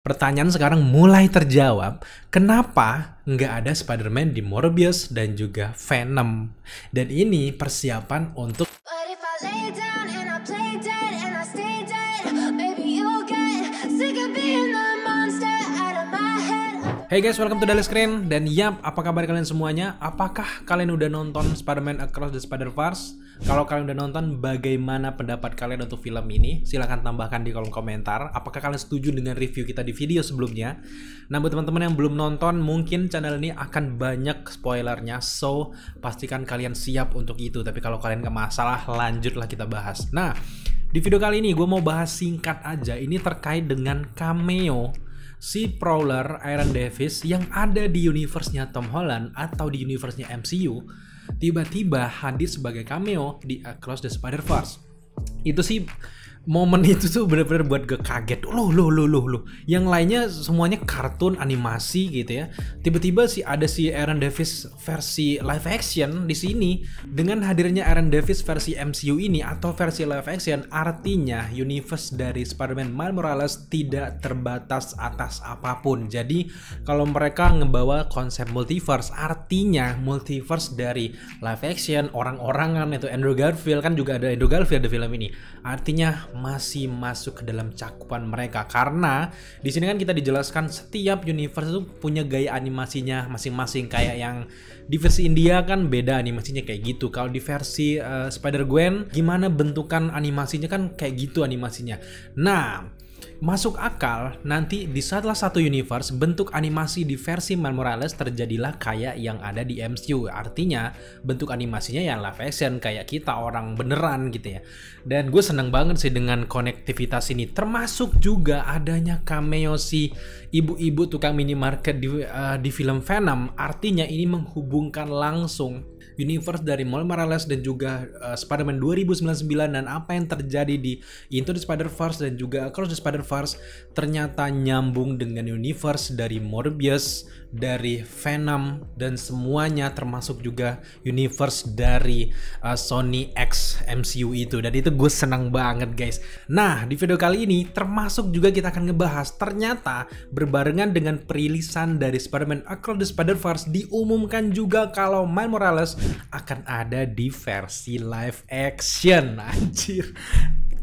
Pertanyaan sekarang mulai terjawab, kenapa nggak ada Spider-Man di Morbius dan juga Venom? Dan ini persiapan untuk... But if I lay down and I play down... Hey guys, welcome to Daily Screen Dan yap, apa kabar kalian semuanya? Apakah kalian udah nonton Spider-Man Across the Spider-Verse? Kalau kalian udah nonton, bagaimana pendapat kalian untuk film ini? Silahkan tambahkan di kolom komentar Apakah kalian setuju dengan review kita di video sebelumnya? Nah, buat teman-teman yang belum nonton, mungkin channel ini akan banyak spoilernya So, pastikan kalian siap untuk itu Tapi kalau kalian ke masalah, lanjutlah kita bahas Nah, di video kali ini gue mau bahas singkat aja, ini terkait dengan cameo si Prowler Aaron Davis yang ada di universe-nya Tom Holland atau di universe-nya MCU tiba-tiba hadir sebagai cameo di Across the Spider-Verse. Itu sih momen itu tuh bener-bener buat gue kaget loh loh loh loh loh yang lainnya semuanya kartun animasi gitu ya tiba-tiba sih ada si Aaron Davis versi live action di sini dengan hadirnya Aaron Davis versi MCU ini atau versi live action artinya universe dari Spider-Man Miles Morales tidak terbatas atas apapun jadi kalau mereka ngebawa konsep multiverse artinya multiverse dari live action orang-orangan itu Andrew Garfield kan juga ada Andrew Garfield di film ini artinya masih masuk ke dalam cakupan mereka karena di sini kan kita dijelaskan setiap universe itu punya gaya animasinya masing-masing kayak yang di versi India kan beda animasinya kayak gitu. Kalau di versi uh, eh, Spider Gwen gimana bentukan animasinya kan kayak gitu animasinya. Nah, masuk akal nanti di salah satu universe bentuk animasi di versi Miles Morales terjadilah kayak yang ada di MCU artinya bentuk animasinya ya live action kayak kita orang beneran gitu ya dan gue seneng banget sih dengan konektivitas ini termasuk juga adanya cameo si ibu-ibu tukang minimarket di uh, di film Venom artinya ini menghubungkan langsung universe dari Miles Morales dan juga uh, Spider-Man 2099 dan apa yang terjadi di Into the Spider-Verse dan juga Across the Spider-Verse ternyata nyambung dengan universe dari Morbius, dari Venom dan semuanya termasuk juga universe dari uh, Sony X MCU itu dan itu gue senang banget guys. Nah di video kali ini termasuk juga kita akan ngebahas ternyata berbarengan dengan perilisan dari Spider-Man Across the Spider-Verse diumumkan juga kalau Miles Morales akan ada di versi live action anjir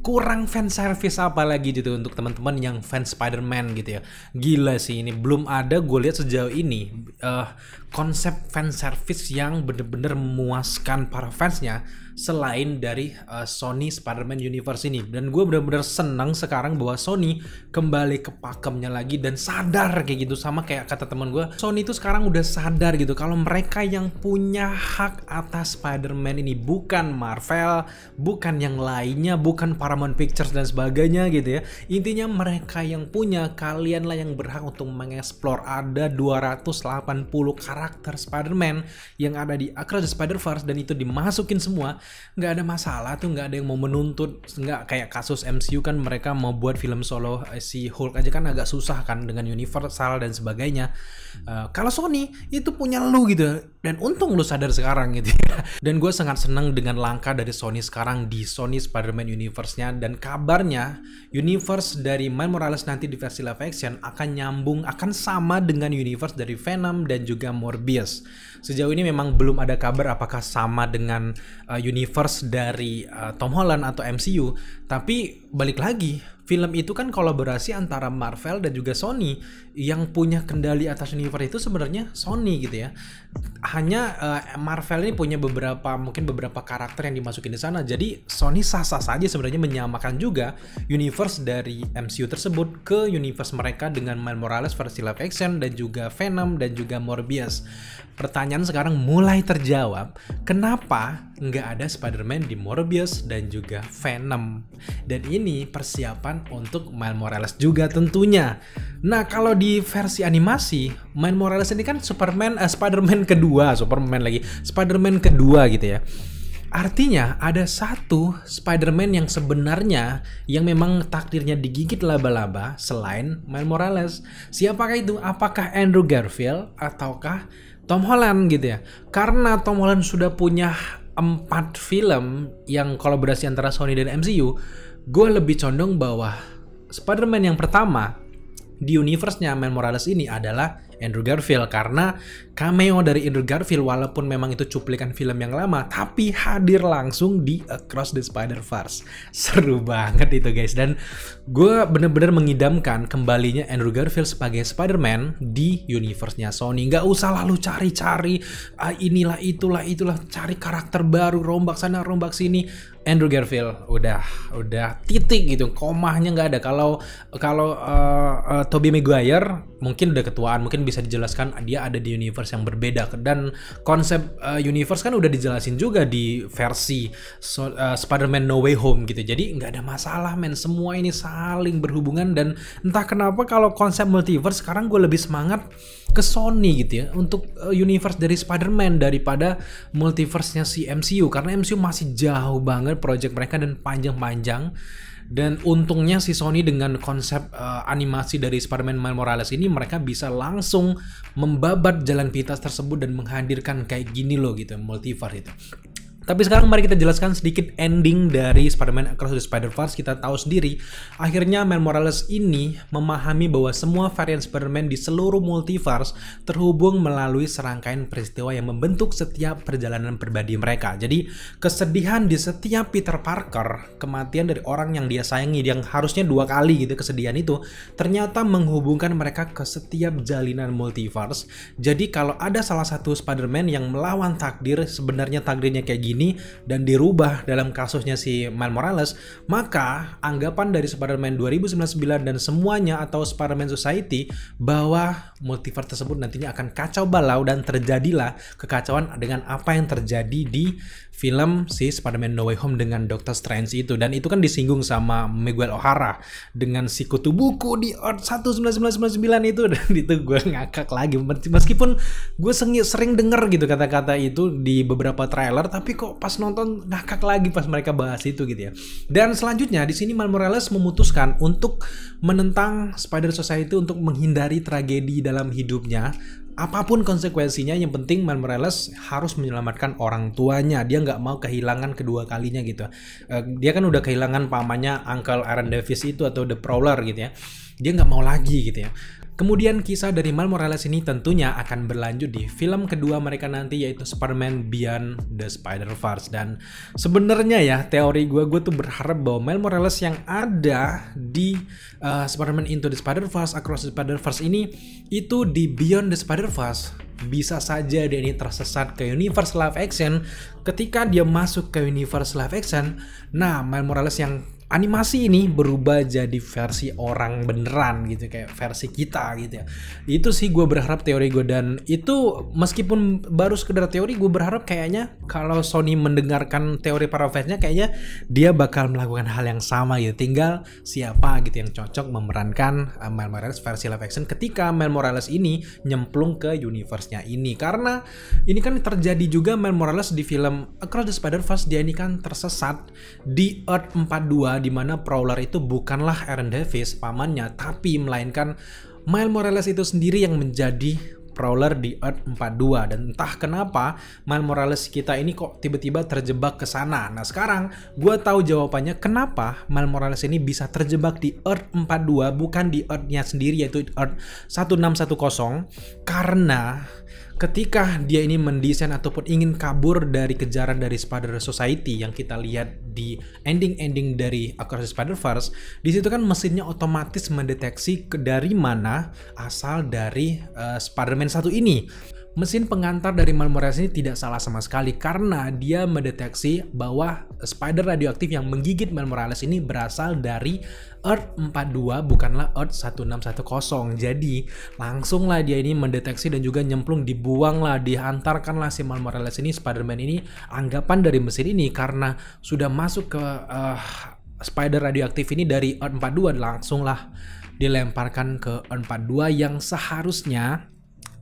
kurang fan service apa lagi gitu ya untuk teman-teman yang fans Spider-Man gitu ya. Gila sih ini belum ada gue lihat sejauh ini uh, konsep fan service yang bener-bener memuaskan para fansnya selain dari uh, Sony Spider-Man Universe ini. Dan gue bener-bener senang sekarang bahwa Sony kembali ke pakemnya lagi dan sadar kayak gitu sama kayak kata teman gue. Sony itu sekarang udah sadar gitu kalau mereka yang punya hak atas Spider-Man ini bukan Marvel, bukan yang lainnya, bukan Paramount Pictures dan sebagainya gitu ya. Intinya mereka yang punya kalianlah yang berhak untuk mengeksplor ada 280 karakter Spider-Man yang ada di Across the Spider-Verse dan itu dimasukin semua nggak ada masalah tuh nggak ada yang mau menuntut nggak kayak kasus MCU kan mereka mau buat film solo eh, si Hulk aja kan agak susah kan dengan Universal dan sebagainya uh, kalau Sony itu punya lu gitu dan untung lu sadar sekarang gitu ya. dan gue sangat seneng dengan langkah dari Sony sekarang di Sony Spider-Man Universe-nya dan kabarnya universe dari Miles Morales nanti di versi live action akan nyambung akan sama dengan universe dari Venom dan juga Morbius sejauh ini memang belum ada kabar apakah sama dengan uh, universe dari uh, Tom Holland atau MCU, tapi balik lagi, film itu kan kolaborasi antara Marvel dan juga Sony. Yang punya kendali atas universe itu sebenarnya Sony gitu ya. Hanya uh, Marvel ini punya beberapa mungkin beberapa karakter yang dimasukin di sana. Jadi Sony sah-sah saja sebenarnya menyamakan juga universe dari MCU tersebut ke universe mereka dengan Miles Morales versi live action dan juga Venom dan juga Morbius. Pertanyaan sekarang mulai terjawab. Kenapa nggak ada Spider-Man di Morbius dan juga Venom? Dan ini ini persiapan untuk Miles Morales juga tentunya. Nah, kalau di versi animasi, Miles Morales ini kan Superman eh, Spider-Man kedua, Superman lagi, Spider-Man kedua gitu ya. Artinya ada satu Spider-Man yang sebenarnya yang memang takdirnya digigit laba-laba selain Miles Morales. Siapakah itu? Apakah Andrew Garfield ataukah Tom Holland gitu ya? Karena Tom Holland sudah punya empat film yang kolaborasi antara Sony dan MCU, gue lebih condong bahwa Spider-Man yang pertama di universe-nya Man Morales ini adalah Andrew Garfield karena cameo dari Andrew Garfield walaupun memang itu cuplikan film yang lama tapi hadir langsung di Across the Spider-Verse. Seru banget itu guys dan gue bener-bener mengidamkan kembalinya Andrew Garfield sebagai Spider-Man di universe-nya Sony. nggak usah lalu cari-cari ah, inilah itulah itulah cari karakter baru rombak sana rombak sini Andrew Garfield udah udah titik gitu komahnya nggak ada kalau kalau uh, uh, Tobey Maguire mungkin udah ketuaan mungkin bisa dijelaskan dia ada di universe yang berbeda dan konsep uh, universe kan udah dijelasin juga di versi so, uh, Spider-Man No Way Home gitu jadi nggak ada masalah men semua ini saling berhubungan dan entah kenapa kalau konsep multiverse sekarang gue lebih semangat ke Sony gitu ya untuk uh, universe dari Spider-Man daripada multiverse-nya si MCU karena MCU masih jauh banget benar-benar project mereka dan panjang-panjang dan untungnya si Sony dengan konsep uh, animasi dari Spider-Man Miles Morales ini mereka bisa langsung membabat jalan pintas tersebut dan menghadirkan kayak gini loh gitu multiverse itu tapi sekarang mari kita jelaskan sedikit ending dari Spider-Man Across the Spider-Verse. Kita tahu sendiri, akhirnya Man Morales ini memahami bahwa semua varian Spider-Man di seluruh multiverse terhubung melalui serangkaian peristiwa yang membentuk setiap perjalanan pribadi mereka. Jadi, kesedihan di setiap Peter Parker, kematian dari orang yang dia sayangi, yang harusnya dua kali gitu kesedihan itu, ternyata menghubungkan mereka ke setiap jalinan multiverse. Jadi, kalau ada salah satu Spider-Man yang melawan takdir, sebenarnya takdirnya kayak gini, gini dan dirubah dalam kasusnya si Miles Morales, maka anggapan dari Spider-Man 2099 dan semuanya atau Spider-Man Society bahwa multiverse tersebut nantinya akan kacau balau dan terjadilah kekacauan dengan apa yang terjadi di film si Spider-Man No Way Home dengan Doctor Strange itu dan itu kan disinggung sama Miguel O'Hara dengan si kutu buku di Earth 19999 itu dan itu gue ngakak lagi meskipun gue sering denger gitu kata-kata itu di beberapa trailer tapi kok pas nonton ngakak lagi pas mereka bahas itu gitu ya. Dan selanjutnya di sini Morales memutuskan untuk menentang Spider Society untuk menghindari tragedi dalam hidupnya apapun konsekuensinya yang penting Man Morales harus menyelamatkan orang tuanya dia nggak mau kehilangan kedua kalinya gitu eh, dia kan udah kehilangan pamannya Uncle Aaron Davis itu atau The Prowler gitu ya dia nggak mau lagi gitu ya Kemudian kisah dari Miles Morales ini tentunya akan berlanjut di film kedua mereka nanti yaitu Spider-Man Beyond the Spider-Verse dan sebenarnya ya teori gue gue tuh berharap bahwa Miles Morales yang ada di uh, Spider-Man Into the Spider-Verse Across the Spider-Verse ini itu di Beyond the Spider-Verse bisa saja dia ini tersesat ke universe live action ketika dia masuk ke universe live action nah Miles Morales yang animasi ini berubah jadi versi orang beneran gitu kayak versi kita gitu ya itu sih gue berharap teori gue dan itu meskipun baru sekedar teori gue berharap kayaknya kalau Sony mendengarkan teori para fansnya kayaknya dia bakal melakukan hal yang sama gitu tinggal siapa gitu yang cocok memerankan uh, Morales versi live action ketika Miles Morales ini nyemplung ke universe-nya ini karena ini kan terjadi juga Miles Morales di film Across the Spider-Verse dia ini kan tersesat di Earth 42 di mana Prowler itu bukanlah Aaron Davis, pamannya, tapi melainkan Miles Morales itu sendiri yang menjadi Prowler di Earth 42 dan entah kenapa Miles Morales kita ini kok tiba-tiba terjebak ke sana. Nah sekarang gue tahu jawabannya kenapa Miles Morales ini bisa terjebak di Earth 42 bukan di Earthnya sendiri yaitu Earth 1610 karena ketika dia ini mendesain ataupun ingin kabur dari kejaran dari Spider Society yang kita lihat di ending-ending dari Across Spider-Verse, di situ kan mesinnya otomatis mendeteksi dari mana asal dari uh, Spider-Man satu ini mesin pengantar dari Malmoras ini tidak salah sama sekali karena dia mendeteksi bahwa spider radioaktif yang menggigit Malmoras ini berasal dari Earth 42 bukanlah Earth 1610. Jadi langsunglah dia ini mendeteksi dan juga nyemplung dibuanglah dihantarkanlah si Malmoras ini Spider-Man ini anggapan dari mesin ini karena sudah masuk ke uh, spider radioaktif ini dari Earth 42 langsunglah dilemparkan ke Earth 42 yang seharusnya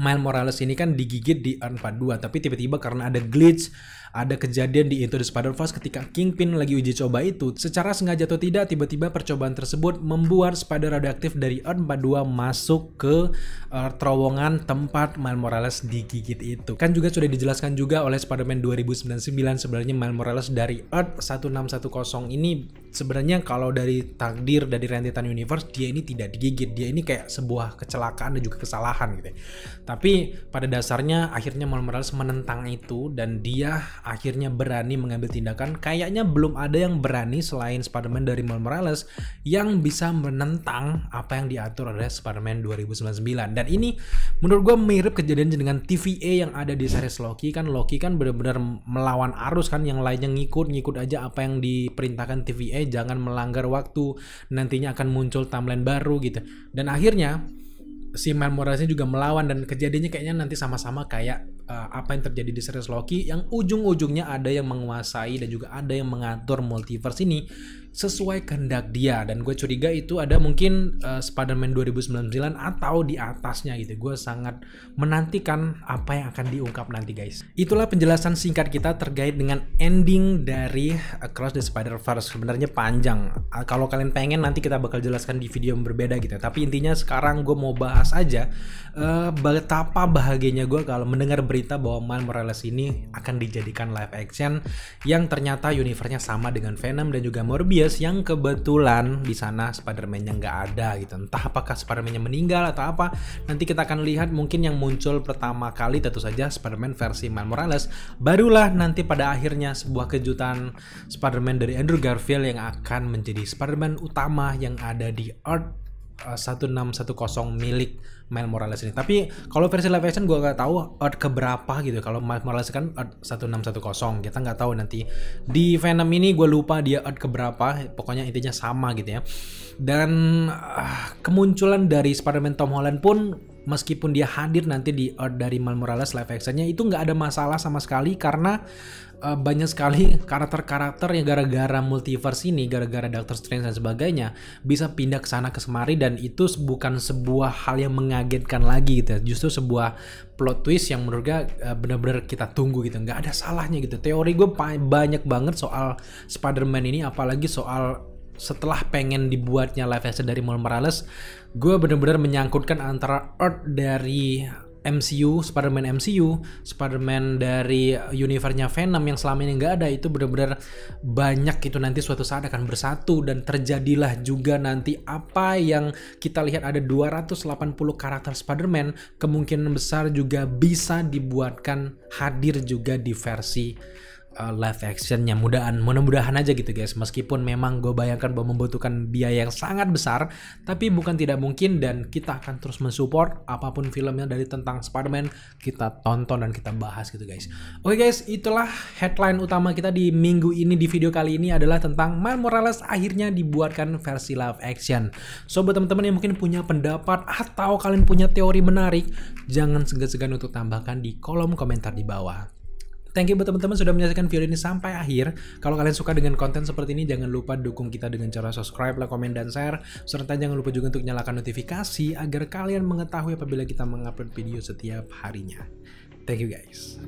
Miles Morales ini kan digigit di Earn 42 tapi tiba-tiba karena ada glitch ada kejadian di Into the Spider-Verse ketika Kingpin lagi uji coba itu, secara sengaja atau tidak, tiba-tiba percobaan tersebut membuat spider radioaktif dari Earth 42 masuk ke uh, terowongan tempat Mal Morales digigit itu. Kan juga sudah dijelaskan juga oleh Spider-Man 2099 sebenarnya Mal Morales dari Earth 1610 ini sebenarnya kalau dari takdir dari rentetan universe dia ini tidak digigit dia ini kayak sebuah kecelakaan dan juga kesalahan gitu ya. tapi pada dasarnya akhirnya Mal Morales menentang itu dan dia akhirnya berani mengambil tindakan, kayaknya belum ada yang berani selain Spider-Man dari Miles Morales yang bisa menentang apa yang diatur oleh Spider-Man 2099. Dan ini menurut gue mirip kejadian dengan TVA yang ada di series Loki kan Loki kan benar-benar melawan arus kan yang lainnya ngikut-ngikut aja apa yang diperintahkan TVA jangan melanggar waktu nantinya akan muncul timeline baru gitu. Dan akhirnya si Miles Moralesnya juga melawan dan kejadiannya kayaknya nanti sama-sama kayak uh, apa yang terjadi di series Loki yang ujung-ujungnya ada yang menguasai dan juga ada yang mengatur multiverse ini sesuai kehendak dia dan gue curiga itu ada mungkin uh, Spider-Man 2099 atau di atasnya gitu. Gue sangat menantikan apa yang akan diungkap nanti guys. Itulah penjelasan singkat kita terkait dengan ending dari Across the Spider-Verse. Sebenarnya panjang. Uh, kalau kalian pengen nanti kita bakal jelaskan di video yang berbeda gitu. Tapi intinya sekarang gue mau bahas aja uh, betapa bahagianya gue kalau mendengar berita berita bahwa Man Morales ini akan dijadikan live action yang ternyata universe-nya sama dengan Venom dan juga Morbius yang kebetulan di sana Spider-Man-nya nggak ada gitu. Entah apakah Spider-Man-nya meninggal atau apa, nanti kita akan lihat mungkin yang muncul pertama kali tentu saja Spider-Man versi Man Morales. Barulah nanti pada akhirnya sebuah kejutan Spider-Man dari Andrew Garfield yang akan menjadi Spider-Man utama yang ada di Earth 1610 eh, milik Mel Morales ini. Tapi kalau versi live action gue nggak tahu art eh, keberapa gitu. Ya. Kalau Mel Morales kan eh, satu 1610 kita nggak tahu nanti di Venom ini gue lupa dia art keberapa. Pokoknya intinya sama gitu ya. Dan uh, kemunculan dari Spider-Man Tom Holland pun meskipun dia hadir nanti di art dari Mel Morales live actionnya itu nggak ada masalah sama sekali karena uh, banyak sekali karakter-karakter yang gara-gara multiverse ini, gara-gara Doctor Strange dan sebagainya bisa pindah ke sana ke semari dan itu bukan sebuah hal yang mengagetkan lagi gitu. Ya. Justru sebuah plot twist yang menurut gue uh, benar-benar kita tunggu gitu. nggak ada salahnya gitu. Teori gue banyak banget soal Spider-Man ini apalagi soal setelah pengen dibuatnya live action dari Miles Morales, gue bener-bener menyangkutkan antara Earth dari MCU, Spider-Man MCU, Spider-Man dari universe-nya Venom yang selama ini nggak ada itu benar-benar banyak itu nanti suatu saat akan bersatu dan terjadilah juga nanti apa yang kita lihat ada 280 karakter Spider-Man kemungkinan besar juga bisa dibuatkan hadir juga di versi uh, live actionnya mudahan mudah-mudahan aja gitu guys meskipun memang gue bayangkan bahwa membutuhkan biaya yang sangat besar tapi bukan tidak mungkin dan kita akan terus mensupport apapun filmnya dari tentang Spider-Man kita tonton dan kita bahas gitu guys oke okay guys itulah headline utama kita di minggu ini di video kali ini adalah tentang Man Morales akhirnya dibuatkan versi live action so buat teman-teman yang mungkin punya pendapat atau kalian punya teori menarik jangan segan-segan untuk tambahkan di kolom komentar di bawah Thank you buat teman-teman sudah menyaksikan video ini sampai akhir. Kalau kalian suka dengan konten seperti ini, jangan lupa dukung kita dengan cara subscribe, like, komen, dan share. Serta jangan lupa juga untuk nyalakan notifikasi agar kalian mengetahui apabila kita mengupload video setiap harinya. Thank you guys.